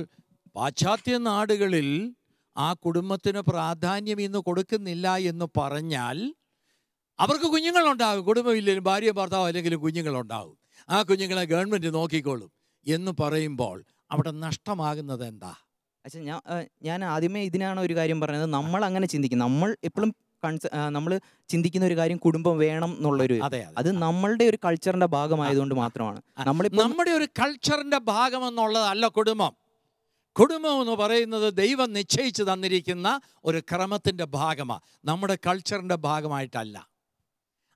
[SPEAKER 1] പാശ്ചാത്യ നാടുകളിൽ ആ കുടുംബത്തിന് പ്രാധാന്യം ഇന്ന് കൊടുക്കുന്നില്ല എന്ന് പറഞ്ഞാൽ അവർക്ക് കുഞ്ഞുങ്ങളുണ്ടാകും കുടുംബമില്ലെങ്കിലും ഭാര്യ ഭർത്താവ് അല്ലെങ്കിലും കുഞ്ഞുങ്ങളുണ്ടാകും ആ കുഞ്ഞുങ്ങളെ ഗവൺമെൻറ് നോക്കിക്കോളും എന്ന് പറയുമ്പോൾ അവിടെ നഷ്ടമാകുന്നത് എന്താ
[SPEAKER 8] അച്ഛൻ ഞാൻ ഞാൻ ആദ്യമേ ഇതിനാണ് ഒരു കാര്യം പറയുന്നത് നമ്മൾ അങ്ങനെ ചിന്തിക്കും നമ്മൾ എപ്പോഴും കൺസ് നമ്മൾ ചിന്തിക്കുന്ന ഒരു കാര്യം കുടുംബം വേണം എന്നുള്ളൊരു അത് നമ്മളുടെ ഒരു കൾച്ചറിന്റെ ഭാഗമായതുകൊണ്ട് മാത്രമാണ് നമ്മൾ
[SPEAKER 1] നമ്മുടെ ഒരു കൾച്ചറിന്റെ ഭാഗം എന്നുള്ളതല്ല കുടുംബം കുടുംബം എന്ന് പറയുന്നത് ദൈവം നിശ്ചയിച്ചു തന്നിരിക്കുന്ന ഒരു ക്രമത്തിന്റെ ഭാഗമാണ് നമ്മുടെ കൾച്ചറിൻ്റെ ഭാഗമായിട്ടല്ല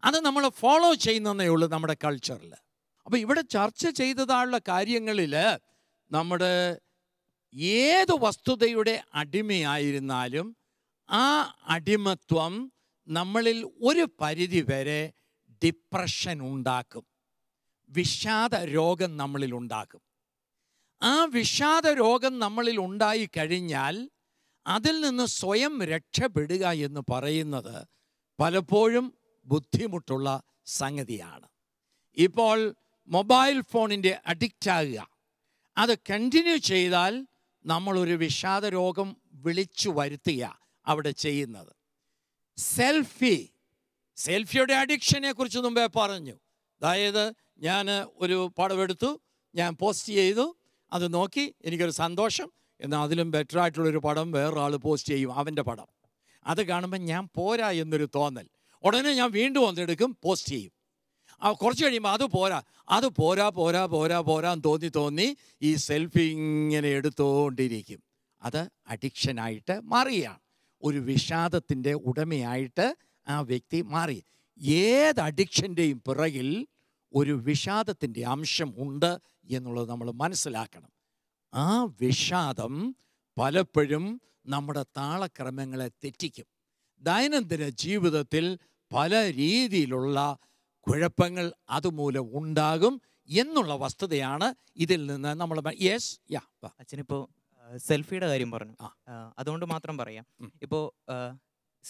[SPEAKER 1] അത് നമ്മൾ ഫോളോ ചെയ്യുന്നതേ ഉള്ളൂ നമ്മുടെ കൾച്ചറിൽ അപ്പോൾ ഇവിടെ ചർച്ച ചെയ്തതായുള്ള കാര്യങ്ങളിൽ നമ്മുടെ ഏത് വസ്തുതയുടെ അടിമയായിരുന്നാലും ആ അടിമത്വം നമ്മളിൽ ഒരു പരിധി വരെ ഡിപ്രഷൻ ഉണ്ടാക്കും വിഷാദ രോഗം നമ്മളിൽ ഉണ്ടാക്കും ആ വിഷാദ രോഗം നമ്മളിൽ ഉണ്ടായി കഴിഞ്ഞാൽ അതിൽ നിന്ന് സ്വയം രക്ഷപ്പെടുക എന്ന് പറയുന്നത് പലപ്പോഴും ബുദ്ധിമുട്ടുള്ള സംഗതിയാണ് ഇപ്പോൾ മൊബൈൽ ഫോണിൻ്റെ അഡിക്റ്റ് ആകുക അത് കണ്ടിന്യൂ ചെയ്താൽ നമ്മളൊരു വിഷാദ രോഗം വിളിച്ചു വരുത്തുക അവിടെ ചെയ്യുന്നത് സെൽഫി സെൽഫിയുടെ അഡിക്ഷനെ കുറിച്ച് മുമ്പേ പറഞ്ഞു അതായത് ഞാൻ ഒരു പടമെടുത്തു ഞാൻ പോസ്റ്റ് ചെയ്തു അത് നോക്കി എനിക്കൊരു സന്തോഷം എന്നാൽ അതിലും ബെറ്റർ ആയിട്ടുള്ളൊരു പടം വേറൊരാൾ പോസ്റ്റ് ചെയ്യും അവൻ്റെ പടം അത് കാണുമ്പോൾ ഞാൻ പോരാ എന്നൊരു തോന്നൽ ഉടനെ ഞാൻ വീണ്ടും ഒന്നെടുക്കും പോസ്റ്റ് ചെയ്യും ആ കുറച്ച് കഴിയുമ്പോൾ അത് പോരാ അത് പോരാ പോരാ പോരാ പോരാ എന്ന് തോന്നി തോന്നി ഈ സെൽഫി ഇങ്ങനെ എടുത്തുകൊണ്ടിരിക്കും അത് അഡിക്ഷനായിട്ട് മാറുകയാണ് ഒരു വിഷാദത്തിൻ്റെ ഉടമയായിട്ട് ആ വ്യക്തി മാറി ഏത് അഡിക്ഷൻ്റെയും പിറകിൽ ഒരു വിഷാദത്തിൻ്റെ അംശം ഉണ്ട് എന്നുള്ളത് നമ്മൾ മനസ്സിലാക്കണം ആ വിഷാദം പലപ്പോഴും നമ്മുടെ താളക്രമങ്ങളെ തെറ്റിക്കും ദൈനംദിന ജീവിതത്തിൽ പല രീതിയിലുള്ള കുഴപ്പങ്ങൾ അതുമൂലം ഉണ്ടാകും എന്നുള്ള വസ്തുതയാണ് ഇതിൽ നിന്ന് നമ്മൾ യെസ് യാ അച്ഛനിപ്പോൾ സെൽഫിയുടെ കാര്യം പറഞ്ഞു അതുകൊണ്ട് മാത്രം
[SPEAKER 8] പറയാം ഇപ്പോൾ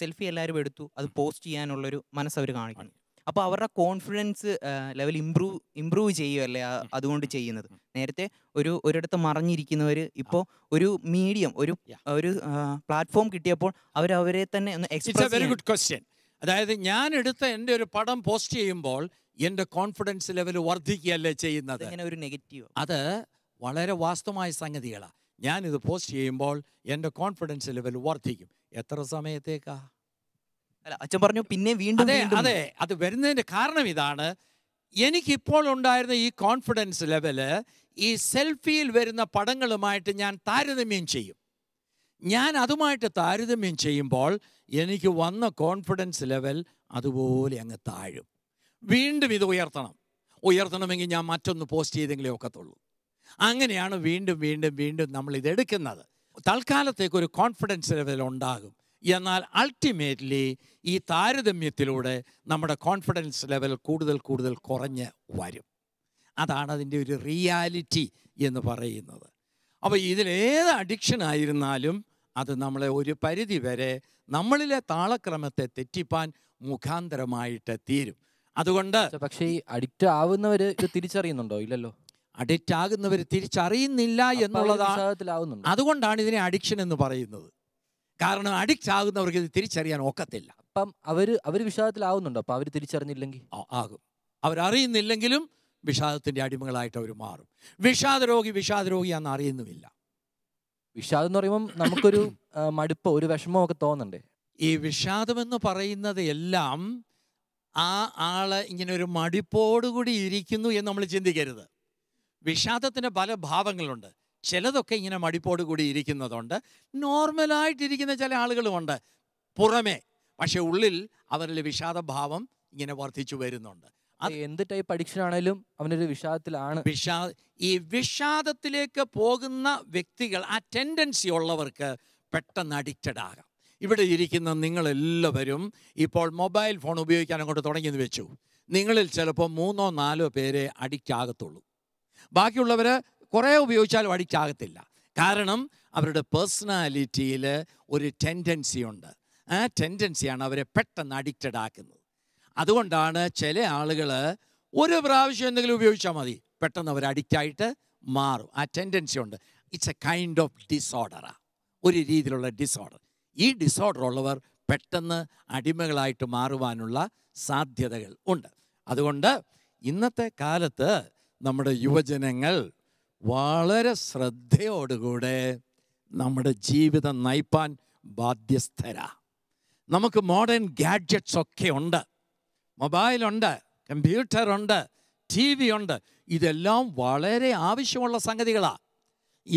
[SPEAKER 8] സെൽഫി എല്ലാവരും എടുത്തു അത് പോസ്റ്റ് ചെയ്യാനുള്ളൊരു മനസ്സ് അവർ കാണിക്കുന്നു അപ്പോൾ അവരുടെ കോൺഫിഡൻസ് ലെവൽ ഇമ്പ്രൂവ് ഇമ്പ്രൂവ് ചെയ്യുമല്ലേ അതുകൊണ്ട് ചെയ്യുന്നത് നേരത്തെ ഒരു ഒരിടത്ത് മറിഞ്ഞിരിക്കുന്നവർ ഇപ്പോൾ ഒരു മീഡിയം ഒരു ഒരു പ്ലാറ്റ്ഫോം കിട്ടിയപ്പോൾ അവർ അവരെ തന്നെ ഒന്ന്
[SPEAKER 1] വെരി ഗുഡ് ക്വസ്റ്റ്യൻ അതായത് ഞാൻ എടുത്ത എൻ്റെ ഒരു പടം പോസ്റ്റ് ചെയ്യുമ്പോൾ എൻ്റെ കോൺഫിഡൻസ് ലെവൽ വർദ്ധിക്കുകയല്ലേ ചെയ്യുന്നത് ഒരു നെഗറ്റീവ് അത് വളരെ വാസ്തവമായ സംഗതികളാണ് ഞാനിത് പോസ്റ്റ് ചെയ്യുമ്പോൾ എൻ്റെ കോൺഫിഡൻസ് ലെവൽ വർദ്ധിക്കും എത്ര സമയത്തേക്കാ അല്ല അച്ഛൻ പറഞ്ഞു പിന്നെ വീണ്ടും അതെ അതെ അത് വരുന്നതിൻ്റെ കാരണം ഇതാണ് എനിക്കിപ്പോൾ ഉണ്ടായിരുന്ന ഈ കോൺഫിഡൻസ് ലെവല് ഈ സെൽഫിയിൽ വരുന്ന പടങ്ങളുമായിട്ട് ഞാൻ താരതമ്യം ചെയ്യും ഞാൻ അതുമായിട്ട് താരതമ്യം ചെയ്യുമ്പോൾ എനിക്ക് വന്ന കോൺഫിഡൻസ് ലെവൽ അതുപോലെ അങ്ങ് താഴും വീണ്ടും ഇത് ഉയർത്തണം ഉയർത്തണമെങ്കിൽ ഞാൻ മറ്റൊന്ന് പോസ്റ്റ് ചെയ്തെങ്കിലേ ഒക്കത്തുള്ളൂ അങ്ങനെയാണ് വീണ്ടും വീണ്ടും വീണ്ടും നമ്മൾ ഇതെടുക്കുന്നത് തൽക്കാലത്തേക്ക് ഒരു കോൺഫിഡൻസ് ലെവൽ ഉണ്ടാകും എന്നാൽ അൾട്ടിമേറ്റ്ലി ഈ താരതമ്യത്തിലൂടെ നമ്മുടെ കോൺഫിഡൻസ് ലെവൽ കൂടുതൽ കൂടുതൽ കുറഞ്ഞ് വരും അതാണ് അതിൻ്റെ ഒരു റിയാലിറ്റി എന്ന് പറയുന്നത് അപ്പോൾ ഇതിലേത് അഡിക്ഷൻ ആയിരുന്നാലും അത് നമ്മളെ ഒരു പരിധി വരെ നമ്മളിലെ താളക്രമത്തെ തെറ്റിപ്പാൻ മുഖാന്തരമായിട്ട് തീരും അതുകൊണ്ട് പക്ഷേ ഈ അഡിക്റ്റ് ആവുന്നവർ ഇത് തിരിച്ചറിയുന്നുണ്ടോ ഇല്ലല്ലോ അഡിക്റ്റ്
[SPEAKER 2] ആകുന്നവർ തിരിച്ചറിയുന്നില്ല എന്നുള്ളതാണ് അതുകൊണ്ടാണ് ഇതിനെ അഡിക്ഷൻ എന്ന് പറയുന്നത് കാരണം അഡിക്റ്റ് ആകുന്നവർക്ക് ഇത് തിരിച്ചറിയാൻ ഒക്കത്തില്ല അപ്പം അവർ അവർ വിഷാദത്തിലാവുന്നുണ്ടോ അപ്പം അവർ
[SPEAKER 1] തിരിച്ചറിഞ്ഞില്ലെങ്കിൽ ആകും അവരറിയുന്നില്ലെങ്കിലും വിഷാദത്തിൻ്റെ അടിമകളായിട്ട് അവർ മാറും വിഷാദരോഗി വിഷാദരോഗിയാണെന്ന് അറിയുന്നുമില്ല വിഷാദം എന്ന് പറയുമ്പം നമുക്കൊരു മടുപ്പ് ഒരു വിഷമമോ ഒക്കെ തോന്നണ്ടേ ഈ വിഷാദമെന്ന് പറയുന്നത് എല്ലാം ആ ആള് ഇങ്ങനെ ഒരു മടുപ്പോടുകൂടി ഇരിക്കുന്നു എന്ന് നമ്മൾ ചിന്തിക്കരുത് വിഷാദത്തിന് പല ഭാവങ്ങളുണ്ട് ചിലതൊക്കെ ഇങ്ങനെ മടിപ്പോട് കൂടി ഇരിക്കുന്നതുണ്ട് നോർമലായിട്ടിരിക്കുന്ന ചില ആളുകളുമുണ്ട് പുറമേ പക്ഷെ ഉള്ളിൽ അവരിൽ വിഷാദഭാവം ഇങ്ങനെ വർദ്ധിച്ചു വരുന്നുണ്ട്
[SPEAKER 2] അത് എന്ത് ടൈപ്പ് അഡിക്ഷൻ ആണെങ്കിലും അവനൊരു വിഷാദത്തിലാണ് വിഷാ
[SPEAKER 1] ഈ വിഷാദത്തിലേക്ക് പോകുന്ന വ്യക്തികൾ ആ ടെൻഡൻസി ഉള്ളവർക്ക് പെട്ടെന്ന് അഡിക്റ്റഡ് ആകാം ഇവിടെ ഇരിക്കുന്ന നിങ്ങളെല്ലാവരും ഇപ്പോൾ മൊബൈൽ ഫോൺ ഉപയോഗിക്കാൻ അങ്ങോട്ട് തുടങ്ങിയെന്ന് വെച്ചു നിങ്ങളിൽ ചിലപ്പോൾ മൂന്നോ നാലോ പേരെ അഡിക്റ്റ് ആകത്തുള്ളൂ ബാക്കിയുള്ളവർ കുറേ ഉപയോഗിച്ചാലും അഡിക്റ്റാകത്തില്ല കാരണം അവരുടെ പേഴ്സണാലിറ്റിയിൽ ഒരു ടെൻഡൻസി ഉണ്ട് ആ ടെൻഡൻസിയാണ് അവരെ പെട്ടെന്ന് അഡിക്റ്റഡ് ആക്കുന്നത് അതുകൊണ്ടാണ് ചില ആളുകൾ ഒരു പ്രാവശ്യം എന്തെങ്കിലും ഉപയോഗിച്ചാൽ മതി പെട്ടെന്ന് അവർ അഡിക്റ്റായിട്ട് മാറും ആ ടെൻഡൻസി ഉണ്ട് ഇറ്റ്സ് എ കൈൻഡ് ഓഫ് ഡിസോർഡറാണ് ഒരു രീതിയിലുള്ള ഡിസോർഡർ ഈ ഡിസോർഡർ ഉള്ളവർ പെട്ടെന്ന് അടിമകളായിട്ട് മാറുവാനുള്ള സാധ്യതകൾ ഉണ്ട് അതുകൊണ്ട് ഇന്നത്തെ കാലത്ത് നമ്മുടെ യുവജനങ്ങൾ വളരെ ശ്രദ്ധയോടുകൂടെ നമ്മുടെ ജീവിതം നയിപ്പാൻ ബാധ്യസ്ഥരാ നമുക്ക് മോഡേൺ ഗാഡ്ജറ്റ്സ് ഒക്കെ ഉണ്ട് മൊബൈലുണ്ട് കമ്പ്യൂട്ടറുണ്ട് ടി വി ഉണ്ട് ഇതെല്ലാം വളരെ ആവശ്യമുള്ള സംഗതികളാണ്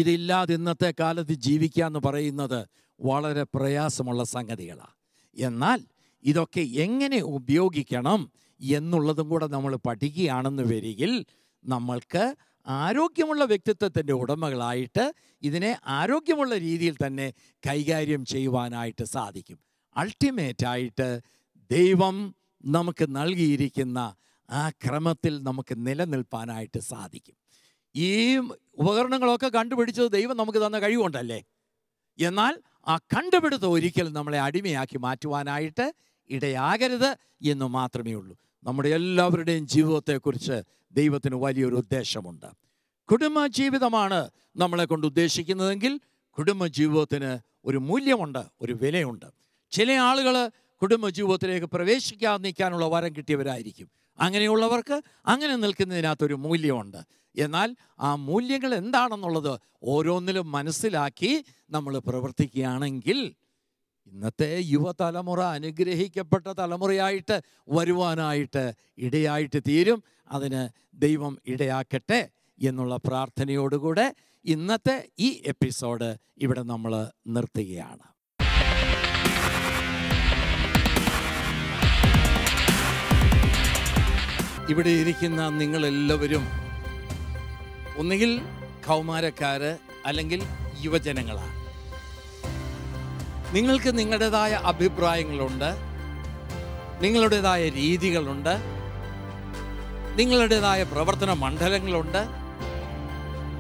[SPEAKER 1] ഇതില്ലാതെ ഇന്നത്തെ കാലത്ത് ജീവിക്കുക എന്ന് പറയുന്നത് വളരെ പ്രയാസമുള്ള സംഗതികളാണ് എന്നാൽ ഇതൊക്കെ എങ്ങനെ ഉപയോഗിക്കണം എന്നുള്ളതും കൂടെ നമ്മൾ പഠിക്കുകയാണെന്ന് വരികിൽ നമ്മൾക്ക് ആരോഗ്യമുള്ള വ്യക്തിത്വത്തിൻ്റെ ഉടമകളായിട്ട് ഇതിനെ ആരോഗ്യമുള്ള രീതിയിൽ തന്നെ കൈകാര്യം ചെയ്യുവാനായിട്ട് സാധിക്കും അൾട്ടിമേറ്റായിട്ട് ദൈവം നമുക്ക് നൽകിയിരിക്കുന്ന ആ ക്രമത്തിൽ നമുക്ക് നിലനിൽപ്പാനായിട്ട് സാധിക്കും ഈ ഉപകരണങ്ങളൊക്കെ കണ്ടുപിടിച്ചത് ദൈവം നമുക്ക് തന്ന കഴിവുണ്ടല്ലേ എന്നാൽ ആ കണ്ടുപിടുത്തം ഒരിക്കലും നമ്മളെ അടിമയാക്കി മാറ്റുവാനായിട്ട് ഇടയാകരുത് എന്ന് മാത്രമേ ഉള്ളൂ നമ്മുടെ എല്ലാവരുടെയും ജീവിതത്തെക്കുറിച്ച് ദൈവത്തിന് വലിയൊരു ഉദ്ദേശമുണ്ട് കുടുംബ ജീവിതമാണ് നമ്മളെ കൊണ്ട് ഉദ്ദേശിക്കുന്നതെങ്കിൽ കുടുംബ ജീവിതത്തിന് ഒരു മൂല്യമുണ്ട് ഒരു വിലയുണ്ട് ചില ആളുകൾ കുടുംബ ജീവിതത്തിലേക്ക് പ്രവേശിക്കാതെ നിൽക്കാനുള്ള വരം കിട്ടിയവരായിരിക്കും അങ്ങനെയുള്ളവർക്ക് അങ്ങനെ നിൽക്കുന്നതിനകത്തൊരു മൂല്യമുണ്ട് എന്നാൽ ആ മൂല്യങ്ങൾ എന്താണെന്നുള്ളത് ഓരോന്നിലും മനസ്സിലാക്കി നമ്മൾ പ്രവർത്തിക്കുകയാണെങ്കിൽ ഇന്നത്തെ യുവതലമുറ അനുഗ്രഹിക്കപ്പെട്ട തലമുറയായിട്ട് വരുവാനായിട്ട് ഇടയായിട്ട് തീരും അതിന് ദൈവം ഇടയാക്കട്ടെ എന്നുള്ള പ്രാർത്ഥനയോടുകൂടെ ഇന്നത്തെ ഈ എപ്പിസോഡ് ഇവിടെ നമ്മൾ നിർത്തുകയാണ് ഇവിടെ ഇരിക്കുന്ന നിങ്ങളെല്ലാവരും ഒന്നുകിൽ കൗമാരക്കാര് അല്ലെങ്കിൽ യുവജനങ്ങളാണ് നിങ്ങൾക്ക് നിങ്ങളുടേതായ അഭിപ്രായങ്ങളുണ്ട് നിങ്ങളുടേതായ രീതികളുണ്ട് നിങ്ങളുടേതായ പ്രവർത്തന മണ്ഡലങ്ങളുണ്ട്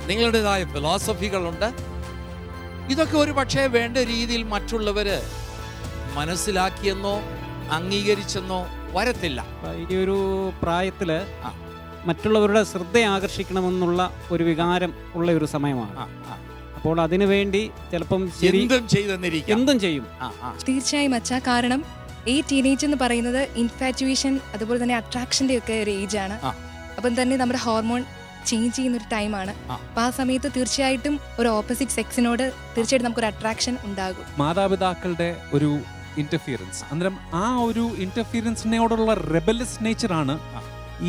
[SPEAKER 1] നിങ്ങളുടേതായ ഫിലോസഫികളുണ്ട് ഇതൊക്കെ ഒരു പക്ഷേ വേണ്ട രീതിയിൽ മറ്റുള്ളവർ മനസ്സിലാക്കിയെന്നോ അംഗീകരിച്ചെന്നോ വരത്തില്ല ഈ ഒരു
[SPEAKER 5] പ്രായത്തിൽ മറ്റുള്ളവരുടെ ശ്രദ്ധ ആകർഷിക്കണമെന്നുള്ള ഒരു വികാരം ഉള്ള ഒരു സമയമാണ് അപ്പോൾ അതിനു വേണ്ടി ചിലപ്പം എന്തും ചെയ്യും
[SPEAKER 7] തീർച്ചയായും അച്ഛാ കാരണം ഈ ടീനേജ് എന്ന് പറയുന്നത് ഇൻഫാറ്റുവേഷൻ അതുപോലെ തന്നെ അട്രാക്ഷന്റെ ഒക്കെ ഒരു ഏജ് ആണ് അപ്പം തന്നെ നമ്മുടെ ഹോർമോൺ ചേഞ്ച് ചെയ്യുന്ന ഒരു ടൈമാണ് അപ്പൊ ആ സമയത്ത് തീർച്ചയായിട്ടും ഒരു ഓപ്പോസിറ്റ് സെക്സിനോട് തീർച്ചയായിട്ടും നമുക്കൊരു അട്രാക്ഷൻ ഉണ്ടാകും
[SPEAKER 3] മാതാപിതാക്കളുടെ ഒരു ഇന്റർഫിയറൻസ് അന്നേരം ആ ഒരു ഇന്റർഫിയറൻസിനോടുള്ള റെബലസ് ആണ്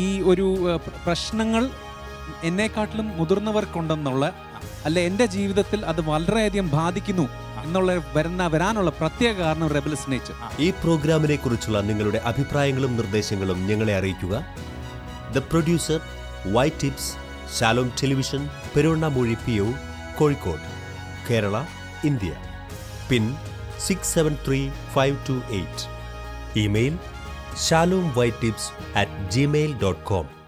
[SPEAKER 3] ഈ ഒരു പ്രശ്നങ്ങൾ എന്നെക്കാട്ടിലും മുതിർന്നവർക്കുണ്ടെന്നുള്ള അല്ലെ എൻ്റെ ജീവിതത്തിൽ അത് വളരെയധികം ബാധിക്കുന്നു എന്നുള്ള വരുന്ന വരാനുള്ള പ്രത്യേക കാരണം റെബൽ സ്നേച്ച് ഈ പ്രോഗ്രാമിനെ കുറിച്ചുള്ള നിങ്ങളുടെ അഭിപ്രായങ്ങളും നിർദ്ദേശങ്ങളും ഞങ്ങളെ അറിയിക്കുക the producer White Tips Shalom television Peruvannamuzhi P O Kozhikode Kerala India pin six seven three five two eight email Shalom White Tips at Gmail dot com